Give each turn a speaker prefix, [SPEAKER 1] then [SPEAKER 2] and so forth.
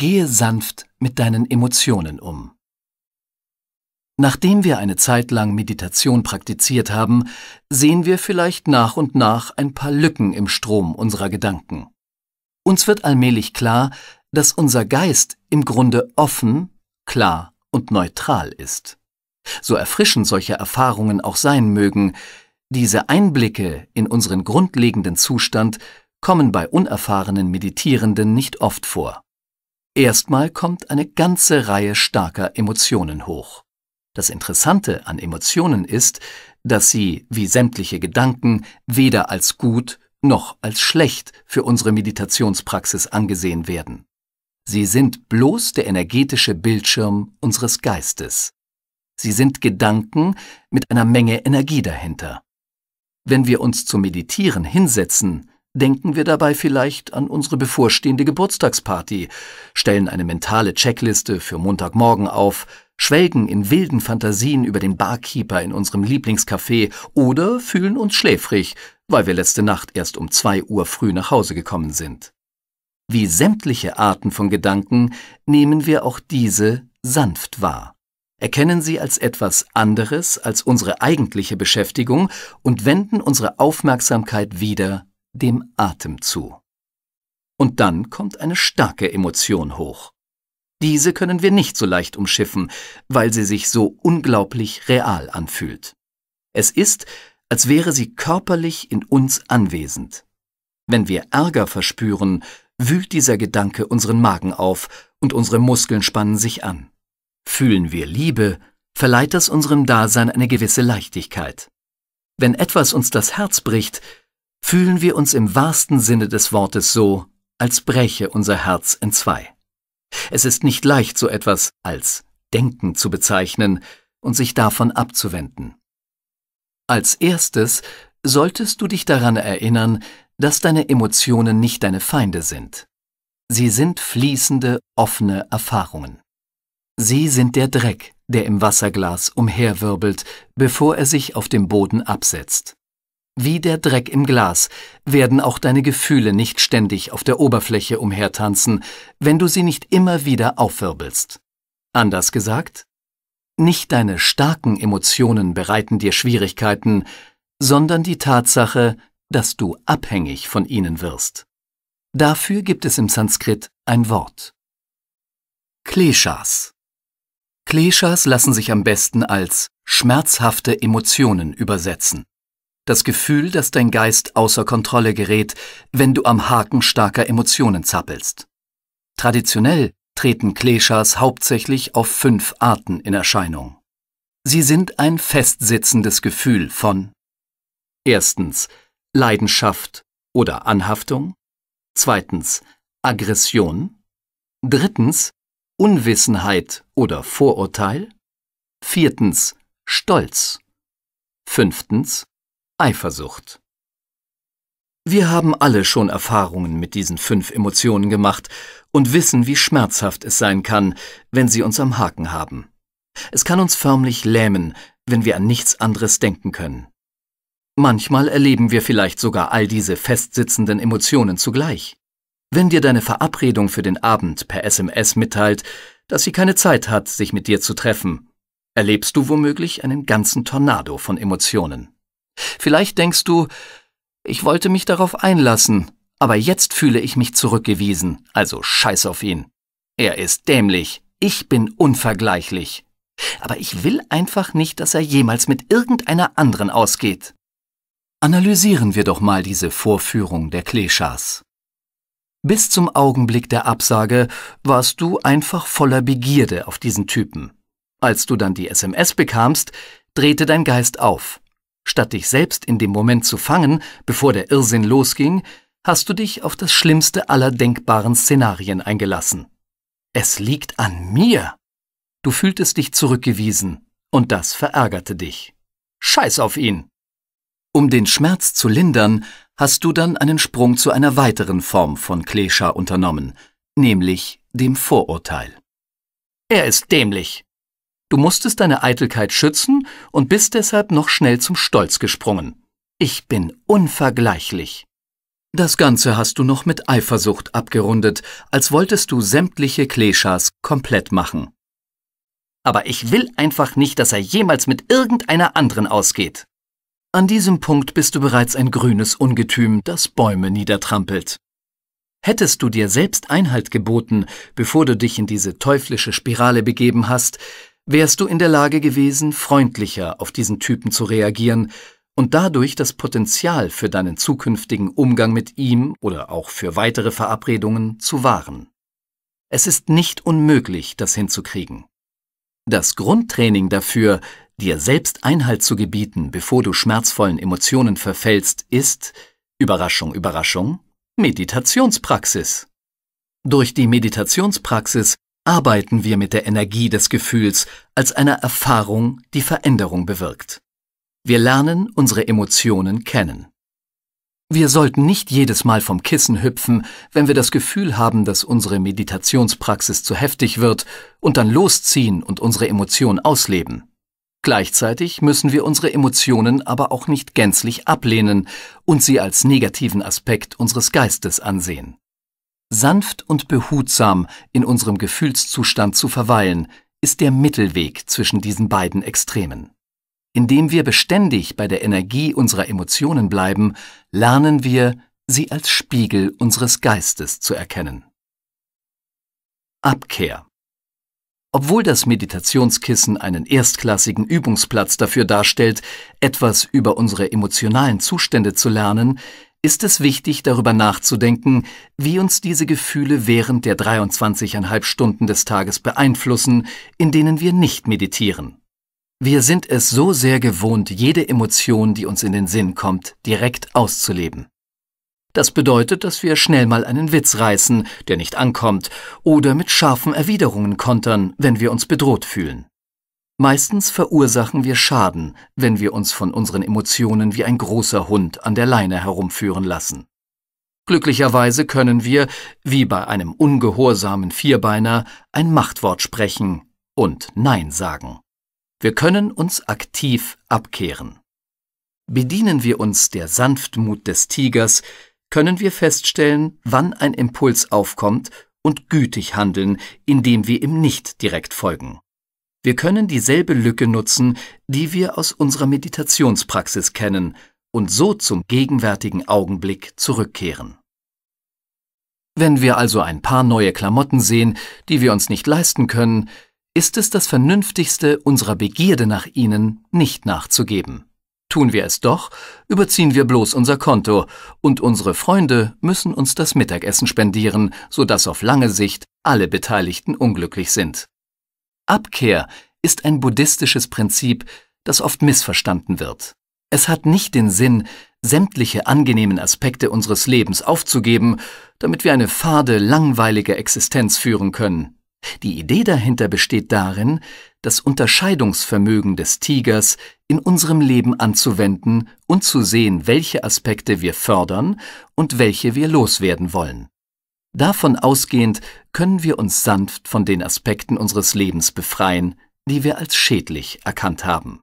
[SPEAKER 1] Gehe sanft mit deinen Emotionen um. Nachdem wir eine Zeit lang Meditation praktiziert haben, sehen wir vielleicht nach und nach ein paar Lücken im Strom unserer Gedanken. Uns wird allmählich klar, dass unser Geist im Grunde offen, klar und neutral ist. So erfrischend solche Erfahrungen auch sein mögen, diese Einblicke in unseren grundlegenden Zustand kommen bei unerfahrenen Meditierenden nicht oft vor. Erstmal kommt eine ganze Reihe starker Emotionen hoch. Das Interessante an Emotionen ist, dass sie, wie sämtliche Gedanken, weder als gut noch als schlecht für unsere Meditationspraxis angesehen werden. Sie sind bloß der energetische Bildschirm unseres Geistes. Sie sind Gedanken mit einer Menge Energie dahinter. Wenn wir uns zum Meditieren hinsetzen, Denken wir dabei vielleicht an unsere bevorstehende Geburtstagsparty, stellen eine mentale Checkliste für Montagmorgen auf, schwelgen in wilden Fantasien über den Barkeeper in unserem Lieblingscafé oder fühlen uns schläfrig, weil wir letzte Nacht erst um zwei Uhr früh nach Hause gekommen sind. Wie sämtliche Arten von Gedanken nehmen wir auch diese sanft wahr erkennen sie als etwas anderes als unsere eigentliche Beschäftigung und wenden unsere Aufmerksamkeit wieder dem Atem zu. Und dann kommt eine starke Emotion hoch. Diese können wir nicht so leicht umschiffen, weil sie sich so unglaublich real anfühlt. Es ist, als wäre sie körperlich in uns anwesend. Wenn wir Ärger verspüren, wühlt dieser Gedanke unseren Magen auf und unsere Muskeln spannen sich an. Fühlen wir Liebe, verleiht das unserem Dasein eine gewisse Leichtigkeit. Wenn etwas uns das Herz bricht, fühlen wir uns im wahrsten Sinne des Wortes so, als breche unser Herz in zwei. Es ist nicht leicht, so etwas als Denken zu bezeichnen und sich davon abzuwenden. Als erstes solltest du dich daran erinnern, dass deine Emotionen nicht deine Feinde sind. Sie sind fließende, offene Erfahrungen. Sie sind der Dreck, der im Wasserglas umherwirbelt, bevor er sich auf dem Boden absetzt. Wie der Dreck im Glas werden auch deine Gefühle nicht ständig auf der Oberfläche umhertanzen, wenn du sie nicht immer wieder aufwirbelst. Anders gesagt, nicht deine starken Emotionen bereiten dir Schwierigkeiten, sondern die Tatsache, dass du abhängig von ihnen wirst. Dafür gibt es im Sanskrit ein Wort. Kleshas. Kleshas lassen sich am besten als schmerzhafte Emotionen übersetzen. Das Gefühl, dass dein Geist außer Kontrolle gerät, wenn du am Haken starker Emotionen zappelst. Traditionell treten Kleshas hauptsächlich auf fünf Arten in Erscheinung. Sie sind ein festsitzendes Gefühl von erstens Leidenschaft oder Anhaftung, zweitens Aggression, drittens Unwissenheit oder Vorurteil, viertens Stolz, fünftens Eifersucht. Wir haben alle schon Erfahrungen mit diesen fünf Emotionen gemacht und wissen, wie schmerzhaft es sein kann, wenn sie uns am Haken haben. Es kann uns förmlich lähmen, wenn wir an nichts anderes denken können. Manchmal erleben wir vielleicht sogar all diese festsitzenden Emotionen zugleich. Wenn dir deine Verabredung für den Abend per SMS mitteilt, dass sie keine Zeit hat, sich mit dir zu treffen, erlebst du womöglich einen ganzen Tornado von Emotionen. Vielleicht denkst du, ich wollte mich darauf einlassen, aber jetzt fühle ich mich zurückgewiesen, also scheiß auf ihn. Er ist dämlich, ich bin unvergleichlich. Aber ich will einfach nicht, dass er jemals mit irgendeiner anderen ausgeht. Analysieren wir doch mal diese Vorführung der Kleschas. Bis zum Augenblick der Absage warst du einfach voller Begierde auf diesen Typen. Als du dann die SMS bekamst, drehte dein Geist auf. Statt dich selbst in dem Moment zu fangen, bevor der Irrsinn losging, hast du dich auf das schlimmste aller denkbaren Szenarien eingelassen. Es liegt an mir. Du fühltest dich zurückgewiesen, und das verärgerte dich. Scheiß auf ihn. Um den Schmerz zu lindern, hast du dann einen Sprung zu einer weiteren Form von Klescher unternommen, nämlich dem Vorurteil. Er ist dämlich. Du musstest deine Eitelkeit schützen und bist deshalb noch schnell zum Stolz gesprungen. Ich bin unvergleichlich. Das Ganze hast du noch mit Eifersucht abgerundet, als wolltest du sämtliche Kleschas komplett machen. Aber ich will einfach nicht, dass er jemals mit irgendeiner anderen ausgeht. An diesem Punkt bist du bereits ein grünes Ungetüm, das Bäume niedertrampelt. Hättest du dir selbst Einhalt geboten, bevor du dich in diese teuflische Spirale begeben hast, wärst du in der Lage gewesen, freundlicher auf diesen Typen zu reagieren und dadurch das Potenzial für deinen zukünftigen Umgang mit ihm oder auch für weitere Verabredungen zu wahren. Es ist nicht unmöglich, das hinzukriegen. Das Grundtraining dafür, dir selbst Einhalt zu gebieten, bevor du schmerzvollen Emotionen verfällst, ist, Überraschung, Überraschung, Meditationspraxis. Durch die Meditationspraxis arbeiten wir mit der Energie des Gefühls als einer Erfahrung, die Veränderung bewirkt. Wir lernen unsere Emotionen kennen. Wir sollten nicht jedes Mal vom Kissen hüpfen, wenn wir das Gefühl haben, dass unsere Meditationspraxis zu heftig wird, und dann losziehen und unsere Emotionen ausleben. Gleichzeitig müssen wir unsere Emotionen aber auch nicht gänzlich ablehnen und sie als negativen Aspekt unseres Geistes ansehen. Sanft und behutsam in unserem Gefühlszustand zu verweilen, ist der Mittelweg zwischen diesen beiden Extremen. Indem wir beständig bei der Energie unserer Emotionen bleiben, lernen wir, sie als Spiegel unseres Geistes zu erkennen. Abkehr obwohl das Meditationskissen einen erstklassigen Übungsplatz dafür darstellt, etwas über unsere emotionalen Zustände zu lernen, ist es wichtig, darüber nachzudenken, wie uns diese Gefühle während der 23,5 Stunden des Tages beeinflussen, in denen wir nicht meditieren. Wir sind es so sehr gewohnt, jede Emotion, die uns in den Sinn kommt, direkt auszuleben. Das bedeutet, dass wir schnell mal einen Witz reißen, der nicht ankommt, oder mit scharfen Erwiderungen kontern, wenn wir uns bedroht fühlen. Meistens verursachen wir Schaden, wenn wir uns von unseren Emotionen wie ein großer Hund an der Leine herumführen lassen. Glücklicherweise können wir, wie bei einem ungehorsamen Vierbeiner, ein Machtwort sprechen und Nein sagen. Wir können uns aktiv abkehren. Bedienen wir uns der Sanftmut des Tigers, können wir feststellen, wann ein Impuls aufkommt und gütig handeln, indem wir ihm nicht direkt folgen. Wir können dieselbe Lücke nutzen, die wir aus unserer Meditationspraxis kennen, und so zum gegenwärtigen Augenblick zurückkehren. Wenn wir also ein paar neue Klamotten sehen, die wir uns nicht leisten können, ist es das Vernünftigste, unserer Begierde nach ihnen nicht nachzugeben. Tun wir es doch, überziehen wir bloß unser Konto, und unsere Freunde müssen uns das Mittagessen spendieren, sodass auf lange Sicht alle Beteiligten unglücklich sind. Abkehr ist ein buddhistisches Prinzip, das oft missverstanden wird. Es hat nicht den Sinn, sämtliche angenehmen Aspekte unseres Lebens aufzugeben, damit wir eine fade, langweilige Existenz führen können. Die Idee dahinter besteht darin, das Unterscheidungsvermögen des Tigers in unserem Leben anzuwenden und zu sehen, welche Aspekte wir fördern und welche wir loswerden wollen. Davon ausgehend können wir uns sanft von den Aspekten unseres Lebens befreien, die wir als schädlich erkannt haben